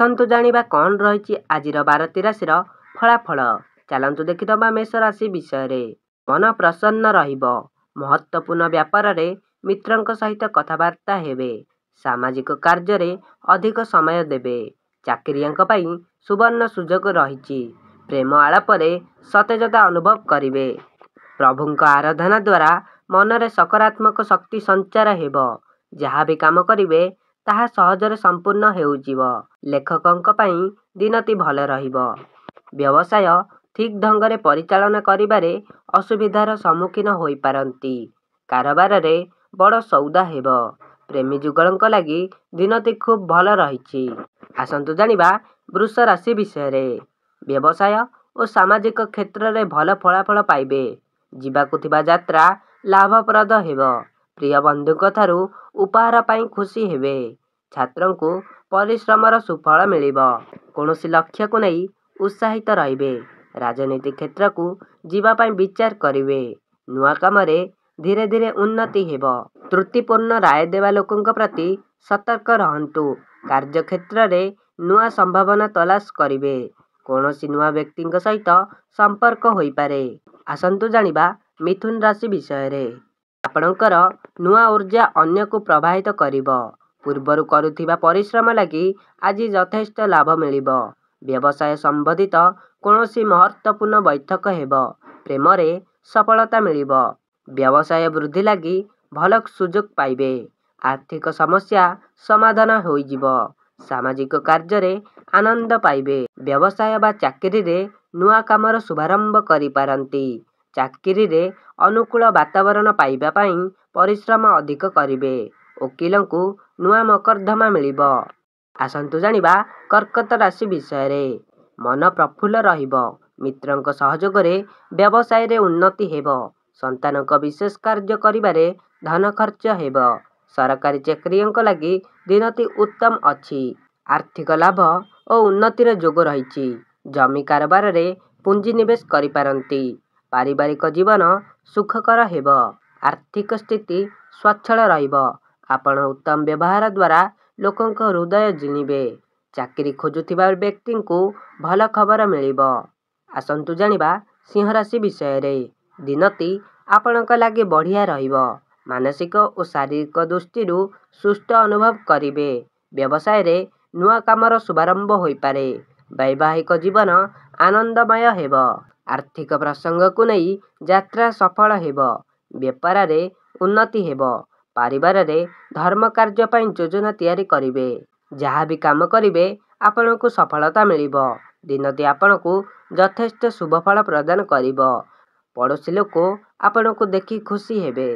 ଆସନ୍ତୁ ଜାଣିବା କ'ଣ ରହିଛି ଆଜିର ବାରତୀ ରାଶିର ଫଳାଫଳ ଚାଲନ୍ତୁ ଦେଖିଦେବା ମେଷ ରାଶି ବିଷୟରେ ମନ ପ୍ରସନ୍ନ ରହିବ ମହତ୍ଵପୂର୍ଣ୍ଣ ବ୍ୟାପାରରେ ମିତ୍ରଙ୍କ ସହିତ କଥାବାର୍ତ୍ତା ହେବେ ସାମାଜିକ କାର୍ଯ୍ୟରେ ଅଧିକ ସମୟ ଦେବେ ଚାକିରିଆଙ୍କ ପାଇଁ ସୁବର୍ଣ୍ଣ ସୁଯୋଗ ରହିଛି ପ୍ରେମ ଆଳାପରେ ସତେଜତା ଅନୁଭବ କରିବେ ପ୍ରଭୁଙ୍କ ଆରାଧନା ଦ୍ୱାରା ମନରେ ସକାରାତ୍ମକ ଶକ୍ତି ସଞ୍ଚାର ହେବ ଯାହା ବି କାମ କରିବେ ତାହା ସହଜରେ ସମ୍ପୂର୍ଣ୍ଣ ହେଉଯିବ ଲେଖକଙ୍କ ପାଇଁ ଦିନଟି ଭଲ ରହିବ ବ୍ୟବସାୟ ଠିକ୍ ଢଙ୍ଗରେ ପରିଚାଳନା କରିବାରେ ଅସୁବିଧାର ସମ୍ମୁଖୀନ ହୋଇପାରନ୍ତି କାରବାରରେ ବଡ଼ ସଉଦା ହେବ ପ୍ରେମୀ ଯୁଗଳଙ୍କ ଲାଗି ଦିନଟି ଖୁବ୍ ଭଲ ରହିଛି ଆସନ୍ତୁ ଜାଣିବା ବୃଷ ରାଶି ବିଷୟରେ ବ୍ୟବସାୟ ଓ ସାମାଜିକ କ୍ଷେତ୍ରରେ ଭଲ ଫଳାଫଳ ପାଇବେ ଯିବାକୁ ଥିବା ଯାତ୍ରା ଲାଭପ୍ରଦ ହେବ ପ୍ରିୟ ବନ୍ଧୁଙ୍କ ଠାରୁ ଉପହାର ପାଇଁ ଖୁସି ହେବେ ଛାତ୍ରଙ୍କୁ ପରିଶ୍ରମର ସୁଫଳ ମିଳିବ କୌଣସି ଲକ୍ଷ୍ୟକୁ ନେଇ ଉତ୍ସାହିତ ରହିବେ ରାଜନୀତି କ୍ଷେତ୍ରକୁ ଯିବା ପାଇଁ ବିଚାର କରିବେ ନୂଆ କାମରେ ଧୀରେ ଧୀରେ ଉନ୍ନତି ହେବ ତ୍ରୁତିପୂର୍ଣ୍ଣ ରାୟ ଦେବା ଲୋକଙ୍କ ପ୍ରତି ସତର୍କ ରହନ୍ତୁ କାର୍ଯ୍ୟକ୍ଷେତ୍ରରେ ନୂଆ ସମ୍ଭାବନା ତଲାସ କରିବେ କୌଣସି ନୂଆ ବ୍ୟକ୍ତିଙ୍କ ସହିତ ସମ୍ପର୍କ ହୋଇପାରେ ଆସନ୍ତୁ ଜାଣିବା ମିଥୁନ ରାଶି ବିଷୟରେ ଆପଣଙ୍କର ନୂଆ ଉର୍ଜା ଅନ୍ୟକୁ ପ୍ରବାହିତ କରିବ ପୂର୍ବରୁ କରୁଥିବା ପରିଶ୍ରମ ଲାଗି ଆଜି ଯଥେଷ୍ଟ ଲାଭ ମିଳିବ ବ୍ୟବସାୟ ସମ୍ବନ୍ଧିତ କୌଣସି ମହତ୍ତ୍ୱପୂର୍ଣ୍ଣ ବୈଠକ ହେବ ପ୍ରେମରେ ସଫଳତା ମିଳିବ ବ୍ୟବସାୟ ବୃଦ୍ଧି ଲାଗି ଭଲ ସୁଯୋଗ ପାଇବେ ଆର୍ଥିକ ସମସ୍ୟା ସମାଧାନ ହୋଇଯିବ ସାମାଜିକ କାର୍ଯ୍ୟରେ ଆନନ୍ଦ ପାଇବେ ବ୍ୟବସାୟ ବା ଚାକିରିରେ ନୂଆ କାମର ଶୁଭାରମ୍ଭ କରିପାରନ୍ତି ଚାକିରିରେ ଅନୁକୂଳ ବାତାବରଣ ପାଇବା ପାଇଁ ପରିଶ୍ରମ ଅଧିକ କରିବେ ଓକିଲଙ୍କୁ ନୂଆ ମକର୍ଦ୍ଦମା ମିଳିବ ଆସନ୍ତୁ ଜାଣିବା କର୍କଟ ରାଶି ବିଷୟରେ ମନ ପ୍ରଫୁଲ୍ଲ ରହିବ ମିତ୍ରଙ୍କ ସହଯୋଗରେ ବ୍ୟବସାୟରେ ଉନ୍ନତି ହେବ ସନ୍ତାନଙ୍କ ବିଶେଷ କାର୍ଯ୍ୟ କରିବାରେ ଧନ ଖର୍ଚ୍ଚ ହେବ ସରକାରୀ ଚାକିରିଙ୍କ ଲାଗି ଦିନଟି ଉତ୍ତମ ଅଛି ଆର୍ଥିକ ଲାଭ ଓ ଉନ୍ନତିର ଯୋଗ ରହିଛି ଜମି କାରବାରରେ ପୁଞ୍ଜିନିବେଶ କରିପାରନ୍ତି ପାରିବାରିକ ଜୀବନ ସୁଖକର ହେବ ଆର୍ଥିକ ସ୍ଥିତି ସ୍ୱଚ୍ଛଳ ରହିବ ଆପଣ ଉତ୍ତମ ବ୍ୟବହାର ଦ୍ୱାରା ଲୋକଙ୍କ ହୃଦୟ ଜିଣିବେ ଚାକିରି ଖୋଜୁଥିବା ବ୍ୟକ୍ତିଙ୍କୁ ଭଲ ଖବର ମିଳିବ ଆସନ୍ତୁ ଜାଣିବା ସିଂହରାଶି ବିଷୟରେ ଦିନଟି ଆପଣଙ୍କ ଲାଗି ବଢ଼ିଆ ରହିବ ମାନସିକ ଓ ଶାରୀରିକ ଦୃଷ୍ଟିରୁ ସୁସ୍ଥ ଅନୁଭବ କରିବେ ବ୍ୟବସାୟରେ ନୂଆ କାମର ଶୁଭାରମ୍ଭ ହୋଇପାରେ ବୈବାହିକ ଜୀବନ ଆନନ୍ଦମୟ ହେବ ଆର୍ଥିକ ପ୍ରସଙ୍ଗକୁ ନେଇ ଯାତ୍ରା ସଫଳ ହେବ ବେପାରରେ ଉନ୍ନତି ହେବ ପରିବାରରେ ଧର୍ମ କାର୍ଯ୍ୟ ପାଇଁ ଯୋଜନା ତିଆରି କରିବେ ଯାହା ବି କାମ କରିବେ ଆପଣଙ୍କୁ ସଫଳତା ମିଳିବ ଦିନଟି ଆପଣଙ୍କୁ ଯଥେଷ୍ଟ ଶୁଭଫଳ ପ୍ରଦାନ କରିବ ପଡ଼ୋଶୀ ଲୋକ ଆପଣଙ୍କୁ ଦେଖି ଖୁସି ହେବେ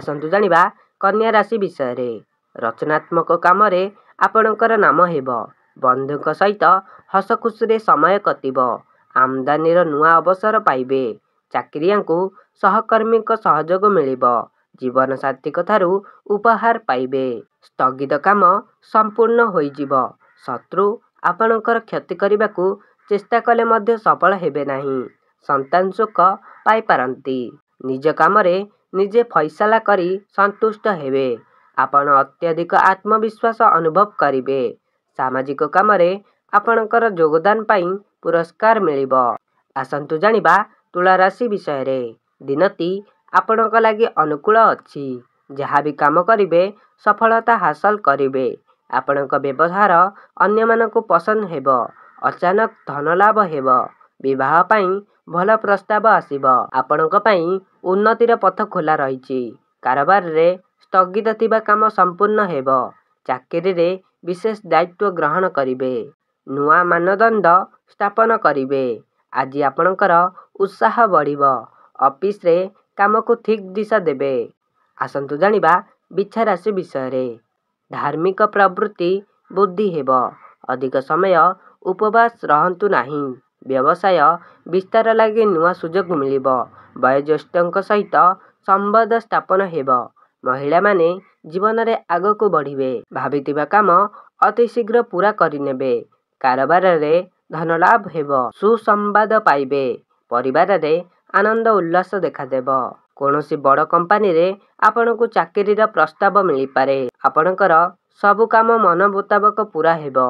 ଆସନ୍ତୁ ଜାଣିବା କନ୍ୟା ରାଶି ବିଷୟରେ ରଚନାତ୍ମକ କାମରେ ଆପଣଙ୍କର ନାମ ହେବ ବନ୍ଧୁଙ୍କ ସହିତ ହସଖୁସିରେ ସମୟ କଟିବ ଆମଦାନୀର ନୂଆ ଅବସର ପାଇବେ ଚାକିରିଆଙ୍କୁ ସହକର୍ମୀଙ୍କ ସହଯୋଗ ମିଳିବ ଜୀବନସାଥୀଙ୍କ ଠାରୁ ଉପହାର ପାଇବେ ସ୍ଥଗିତ କାମ ସମ୍ପୂର୍ଣ୍ଣ ହୋଇଯିବ ଶତ୍ରୁ ଆପଣଙ୍କର କ୍ଷତି କରିବାକୁ ଚେଷ୍ଟା କଲେ ମଧ୍ୟ ସଫଳ ହେବେ ନାହିଁ ସନ୍ତାନ ସୁଖ ପାଇପାରନ୍ତି ନିଜ କାମରେ ନିଜେ ଫଇସଲା କରି ସନ୍ତୁଷ୍ଟ ହେବେ ଆପଣ ଅତ୍ୟଧିକ ଆତ୍ମବିଶ୍ୱାସ ଅନୁଭବ କରିବେ ସାମାଜିକ କାମରେ ଆପଣଙ୍କର ଯୋଗଦାନ ପାଇଁ ପୁରସ୍କାର ମିଳିବ ଆସନ୍ତୁ ଜାଣିବା ତୁଳା ରାଶି ବିଷୟରେ ଦିନଟି ଆପଣଙ୍କ ଲାଗି ଅନୁକୂଳ ଅଛି ଯାହା ବି କାମ କରିବେ ସଫଳତା ହାସଲ କରିବେ ଆପଣଙ୍କ ବ୍ୟବହାର ଅନ୍ୟମାନଙ୍କୁ ପସନ୍ଦ ହେବ ଅଚାନକ ଧନଲାଭ ହେବ ବିବାହ ପାଇଁ ଭଲ ପ୍ରସ୍ତାବ ଆସିବ ଆପଣଙ୍କ ପାଇଁ ଉନ୍ନତିର ପଥ ଖୋଲା ରହିଛି କାରବାରରେ ସ୍ଥଗିତ ଥିବା କାମ ସମ୍ପୂର୍ଣ୍ଣ ହେବ ଚାକିରିରେ ବିଶେଷ ଦାୟିତ୍ୱ ଗ୍ରହଣ କରିବେ ନୂଆ ମାନଦଣ୍ଡ ସ୍ଥାପନ କରିବେ ଆଜି ଆପଣଙ୍କର ଉତ୍ସାହ ବଢ଼ିବ ଅଫିସରେ କାମକୁ ଠିକ୍ ଦିଶା ଦେବେ ଆସନ୍ତୁ ଜାଣିବା ବିଛାରାଶି ବିଷୟରେ ଧାର୍ମିକ ପ୍ରବୃତ୍ତି ବୃଦ୍ଧି ହେବ ଅଧିକ ସମୟ ଉପବାସ ରହନ୍ତୁ ନାହିଁ ବ୍ୟବସାୟ ବିସ୍ତାର ଲାଗି ନୂଆ ସୁଯୋଗ ମିଳିବ ବୟୋଜ୍ୟେଷ୍ଠଙ୍କ ସହିତ ସମ୍ବନ୍ଦ ସ୍ଥାପନ ହେବ ମହିଳାମାନେ ଜୀବନରେ ଆଗକୁ ବଢ଼ିବେ ଭାବିଥିବା କାମ ଅତି ଶୀଘ୍ର ପୁରା କରିନେବେ କାରବାରରେ ଧନଲାଭ ହେବ ସୁସମ୍ବାଦ ପାଇବେ ପରିବାରରେ ଆନନ୍ଦ ଉଲ୍ଲାସ ଦେଖାଦେବ କୌଣସି ବଡ଼ କମ୍ପାନୀରେ ଆପଣଙ୍କୁ ଚାକିରିର ପ୍ରସ୍ତାବ ମିଳିପାରେ ଆପଣଙ୍କର ସବୁ କାମ ମନ ମୁତାବକ ପୁରା ହେବ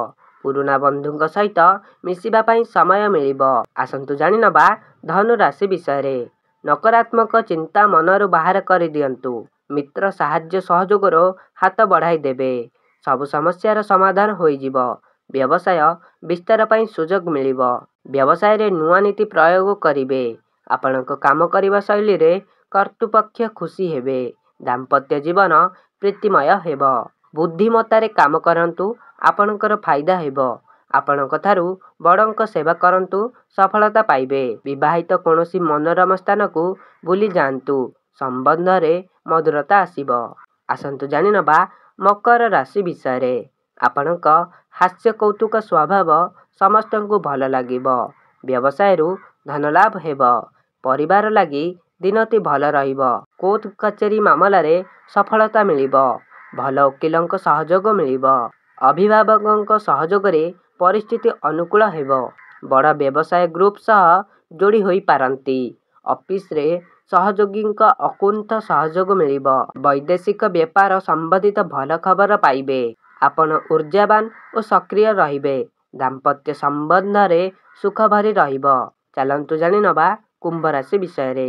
ପୁରୁଣା ବନ୍ଧୁଙ୍କ ସହିତ ମିଶିବା ପାଇଁ ସମୟ ମିଳିବ ଆସନ୍ତୁ ଜାଣିନେବା ଧନୁରାଶି ବିଷୟରେ ନକାରାତ୍ମକ ଚିନ୍ତା ମନରୁ ବାହାର କରିଦିଅନ୍ତୁ ମିତ୍ର ସାହାଯ୍ୟ ସହଯୋଗରୁ ହାତ ବଢ଼ାଇ ଦେବେ ସବୁ ସମସ୍ୟାର ସମାଧାନ ହୋଇଯିବ ବ୍ୟବସାୟ ବିସ୍ତାର ପାଇଁ ସୁଯୋଗ ମିଳିବ ବ୍ୟବସାୟରେ ନୂଆ ନୀତି ପ୍ରୟୋଗ କରିବେ ଆପଣଙ୍କ କାମ କରିବା ଶୈଳୀରେ କର୍ତ୍ତୃପକ୍ଷ ଖୁସି ହେବେ ଦାମ୍ପତ୍ୟ ଜୀବନ ପ୍ରୀତିମୟ ହେବ ବୁଦ୍ଧିମତାରେ କାମ କରନ୍ତୁ ଆପଣଙ୍କର ଫାଇଦା ହେବ ଆପଣଙ୍କ ଠାରୁ ବଡ଼ଙ୍କ ସେବା କରନ୍ତୁ ସଫଳତା ପାଇବେ ବିବାହିତ କୌଣସି ମନୋରମ ସ୍ଥାନକୁ ବୁଲି ଯାଆନ୍ତୁ ସମ୍ବନ୍ଧରେ ମଧୁରତା ଆସିବ ଆସନ୍ତୁ ଜାଣିନେବା ମକର ରାଶି ବିଷୟରେ ଆପଣଙ୍କ ହାସ୍ୟ କୌତୁକ ସ୍ୱଭାବ ସମସ୍ତଙ୍କୁ ଭଲ ଲାଗିବ ବ୍ୟବସାୟରୁ ଧନଲାଭ ହେବ ପରିବାର ଲାଗି ଦିନଟି ଭଲ ରହିବ କୋର୍ଟ କଚେରୀ ମାମଲାରେ ସଫଳତା ମିଳିବ ଭଲ ଓକିଲଙ୍କ ସହଯୋଗ ମିଳିବ ଅଭିଭାବକଙ୍କ ସହଯୋଗରେ ପରିସ୍ଥିତି ଅନୁକୂଳ ହେବ ବଡ଼ ବ୍ୟବସାୟ ଗ୍ରୁପ୍ ସହ ଯୋଡ଼ି ହୋଇପାରନ୍ତି ଅଫିସରେ ସହଯୋଗୀଙ୍କ ଅକୁନ୍ଥ ସହଯୋଗ ମିଳିବ ବୈଦେଶିକ ବେପାର ସମ୍ବନ୍ଧିତ ଭଲ ଖବର ପାଇବେ ଆପଣ ଉର୍ଜାବାନ ଓ ସକ୍ରିୟ ରହିବେ ଦାମ୍ପତ୍ୟ ସମ୍ବନ୍ଧରେ ସୁଖ ଭରି ରହିବ ଚାଲନ୍ତୁ ଜାଣିନେବା କୁମ୍ଭ ରାଶି ବିଷୟରେ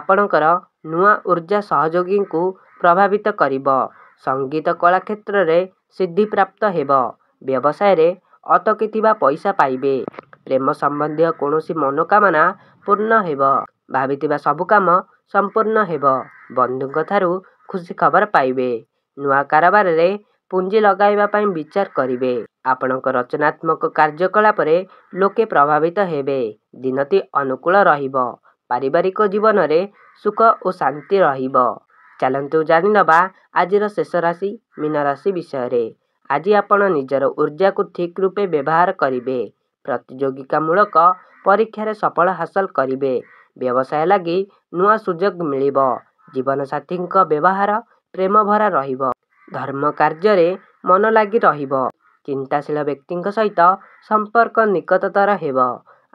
ଆପଣଙ୍କର ନୂଆ ଉର୍ଜା ସହଯୋଗୀଙ୍କୁ ପ୍ରଭାବିତ କରିବ ସଙ୍ଗୀତ କଳା କ୍ଷେତ୍ରରେ ସିଦ୍ଧିପ୍ରାପ୍ତ ହେବ ବ୍ୟବସାୟରେ ଅଟକିଥିବା ପଇସା ପାଇବେ ପ୍ରେମ ସମ୍ବନ୍ଧୀୟ କୌଣସି ମନୋକାମନା ପୂର୍ଣ୍ଣ ହେବ ଭାବିଥିବା ସବୁ କାମ ସମ୍ପୂର୍ଣ୍ଣ ହେବ ବନ୍ଧୁଙ୍କ ଠାରୁ ଖୁସି ଖବର ପାଇବେ ନୂଆ କାରବାରରେ ପୁଞ୍ଜି ଲଗାଇବା ପାଇଁ ବିଚାର କରିବେ ଆପଣଙ୍କ ରଚନାତ୍ମକ କାର୍ଯ୍ୟକଳାପରେ ଲୋକେ ପ୍ରଭାବିତ ହେବେ ଦିନଟି ଅନୁକୂଳ ରହିବ ପାରିବାରିକ ଜୀବନରେ ସୁଖ ଓ ଶାନ୍ତି ରହିବ ଚାଲନ୍ତୁ ଜାଣିନେବା ଆଜିର ଶେଷ ରାଶି ମୀନ ରାଶି ବିଷୟରେ ଆଜି ଆପଣ ନିଜର ଉର୍ଜାକୁ ଠିକ୍ ରୂପେ ବ୍ୟବହାର କରିବେ ପ୍ରତିଯୋଗିକାମୂଳକ ପରୀକ୍ଷାରେ ସଫଳ ହାସଲ କରିବେ ବ୍ୟବସାୟ ଲାଗି ନୂଆ ସୁଯୋଗ ମିଳିବ ଜୀବନସାଥୀଙ୍କ ବ୍ୟବହାର ପ୍ରେମଭରା ରହିବ धर्म कर्जा मन लागिरह चिन्ताशी व्यक्तिको सहित सम्पर्क निकटतर हे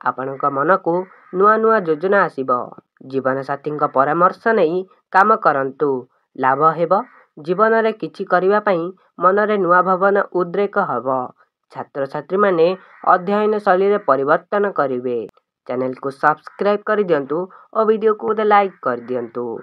आप मनको नयाँ नू जोजना आसन साथीको परामर्श काम गरु लाभ जीवन कि मनर नुवा भवन उद्रेक हे छे अध्ययन शैली परिवर्तन गरे च्याने कु सब्सक्राइब गरिदिनु भिडियो गते लदिँ